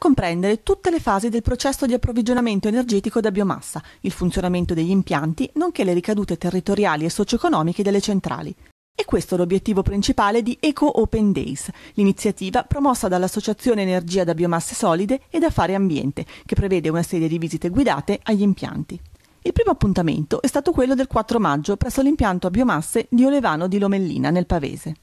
comprendere tutte le fasi del processo di approvvigionamento energetico da biomassa, il funzionamento degli impianti, nonché le ricadute territoriali e socio-economiche delle centrali. E questo è l'obiettivo principale di Eco Open Days, l'iniziativa promossa dall'Associazione Energia da Biomasse Solide e da Fare Ambiente, che prevede una serie di visite guidate agli impianti. Il primo appuntamento è stato quello del 4 maggio presso l'impianto a biomasse di Olevano di Lomellina nel Pavese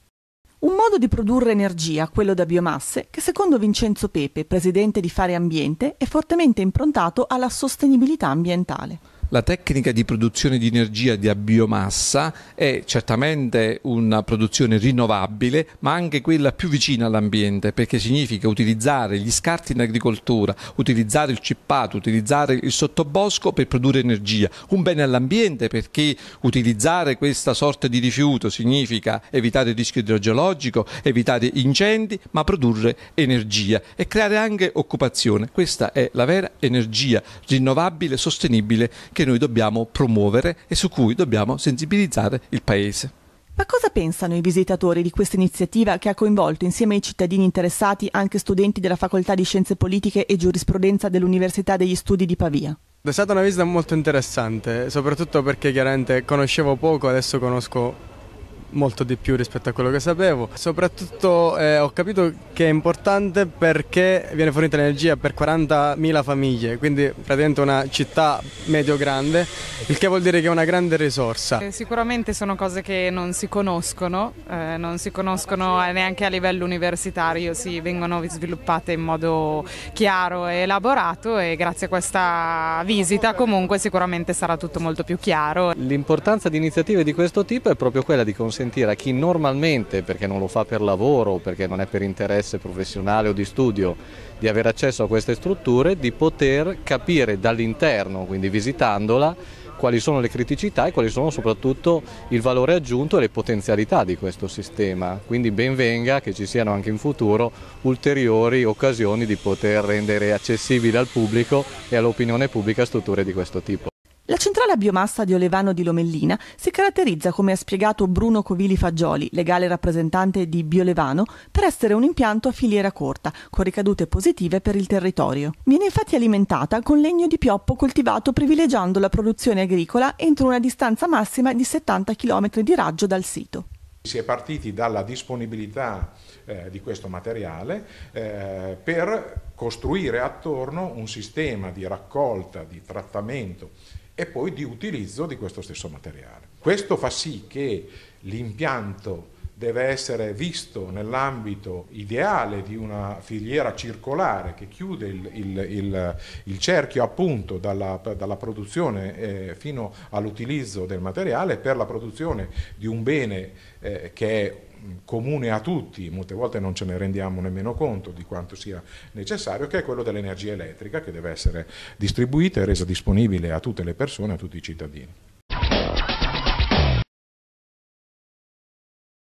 modo di produrre energia, quello da biomasse, che secondo Vincenzo Pepe, presidente di Fare Ambiente, è fortemente improntato alla sostenibilità ambientale. La tecnica di produzione di energia da biomassa è certamente una produzione rinnovabile, ma anche quella più vicina all'ambiente, perché significa utilizzare gli scarti in agricoltura, utilizzare il cippato, utilizzare il sottobosco per produrre energia. Un bene all'ambiente perché utilizzare questa sorta di rifiuto significa evitare il rischio idrogeologico, evitare incendi, ma produrre energia e creare anche occupazione. Questa è la vera energia rinnovabile, sostenibile che noi dobbiamo promuovere e su cui dobbiamo sensibilizzare il Paese. Ma cosa pensano i visitatori di questa iniziativa che ha coinvolto insieme ai cittadini interessati anche studenti della Facoltà di Scienze Politiche e Giurisprudenza dell'Università degli Studi di Pavia? È stata una visita molto interessante, soprattutto perché chiaramente conoscevo poco, adesso conosco molto di più rispetto a quello che sapevo. Soprattutto eh, ho capito che è importante perché viene fornita l'energia per 40.000 famiglie, quindi praticamente una città medio-grande, il che vuol dire che è una grande risorsa. Eh, sicuramente sono cose che non si conoscono, eh, non si conoscono neanche a livello universitario, sì, vengono sviluppate in modo chiaro e elaborato e grazie a questa visita comunque sicuramente sarà tutto molto più chiaro. L'importanza di iniziative di questo tipo è proprio quella di considerare consentire a chi normalmente, perché non lo fa per lavoro, perché non è per interesse professionale o di studio, di avere accesso a queste strutture, di poter capire dall'interno, quindi visitandola, quali sono le criticità e quali sono soprattutto il valore aggiunto e le potenzialità di questo sistema. Quindi ben venga che ci siano anche in futuro ulteriori occasioni di poter rendere accessibili al pubblico e all'opinione pubblica strutture di questo tipo. La centrale a biomassa di Olevano di Lomellina si caratterizza, come ha spiegato Bruno Covili Fagioli, legale rappresentante di Biolevano, per essere un impianto a filiera corta, con ricadute positive per il territorio. Viene infatti alimentata con legno di pioppo coltivato privilegiando la produzione agricola entro una distanza massima di 70 km di raggio dal sito. Si è partiti dalla disponibilità eh, di questo materiale eh, per costruire attorno un sistema di raccolta, di trattamento e poi di utilizzo di questo stesso materiale. Questo fa sì che l'impianto deve essere visto nell'ambito ideale di una filiera circolare che chiude il, il, il, il cerchio appunto dalla, dalla produzione eh, fino all'utilizzo del materiale per la produzione di un bene eh, che è comune a tutti, molte volte non ce ne rendiamo nemmeno conto di quanto sia necessario, che è quello dell'energia elettrica che deve essere distribuita e resa disponibile a tutte le persone, a tutti i cittadini.